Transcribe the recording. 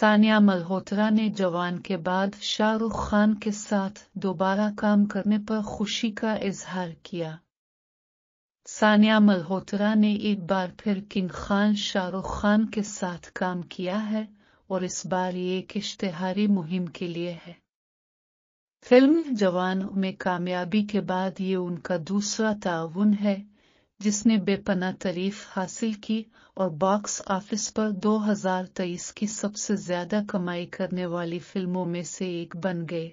सानिया मल्होत्रा ने जवान के बाद शाहरुख खान के साथ दोबारा काम करने पर खुशी का इजहार किया सानिया मल्होत्रा ने एक बार फिर किंग खान शाहरुख खान के साथ काम किया है और इस बार ये एक इश्तहारी मुहिम के लिए है फिल्म जवान में कामयाबी के बाद ये उनका दूसरा ताउन है जिसने बेपना तारीफ हासिल की और बॉक्स ऑफिस पर 2023 की सबसे ज्यादा कमाई करने वाली फिल्मों में से एक बन गए